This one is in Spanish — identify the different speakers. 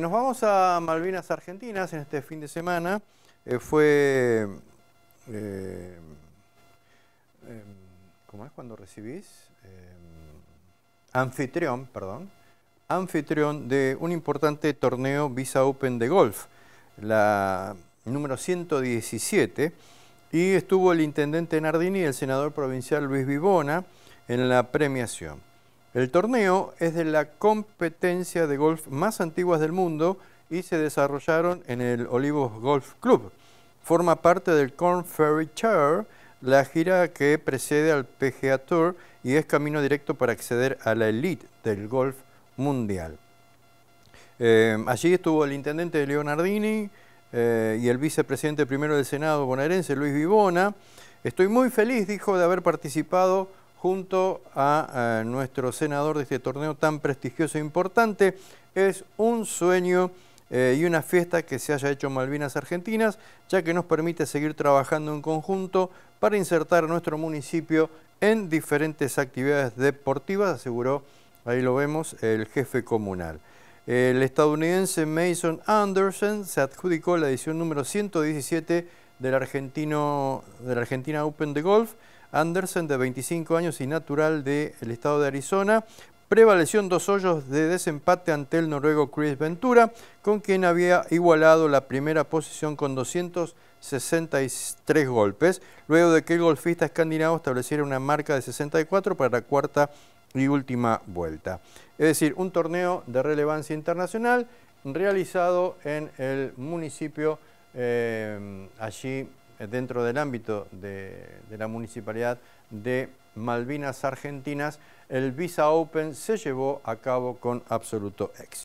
Speaker 1: Nos vamos a Malvinas Argentinas en este fin de semana. Eh, fue... Eh, em, ¿Cómo es cuando recibís? Em, anfitrión, perdón. Anfitrión de un importante torneo Visa Open de golf, la número 117. Y estuvo el intendente Nardini y el senador provincial Luis Vivona en la premiación. El torneo es de la competencia de golf más antiguas del mundo y se desarrollaron en el Olivos Golf Club. Forma parte del Corn Ferry Tour, la gira que precede al PGA Tour y es camino directo para acceder a la elite del golf mundial. Eh, allí estuvo el intendente Leonardini eh, y el vicepresidente primero del Senado bonaerense, Luis Vivona. Estoy muy feliz, dijo, de haber participado junto a, eh, nuestro senador de este torneo tan prestigioso e importante. Es un sueño eh, y una fiesta que se haya hecho Malvinas Argentinas, ya que nos permite seguir trabajando en conjunto para insertar a nuestro municipio en diferentes actividades deportivas, aseguró, ahí lo vemos, el jefe comunal. El estadounidense Mason Anderson se adjudicó la edición número 117 del, argentino, de la Argentina Open de Golf, Anderson, de 25 años y natural del estado de Arizona, prevaleció en dos hoyos de desempate ante el noruego Chris Ventura, con quien había igualado la primera posición con 263 golpes, luego de que el golfista escandinavo estableciera una marca de 64 para la cuarta y última vuelta. Es decir, un torneo de relevancia internacional realizado en el municipio eh, allí eh, dentro del ámbito de, la municipalidad de Malvinas Argentinas, el Visa Open se llevó a cabo con absoluto éxito.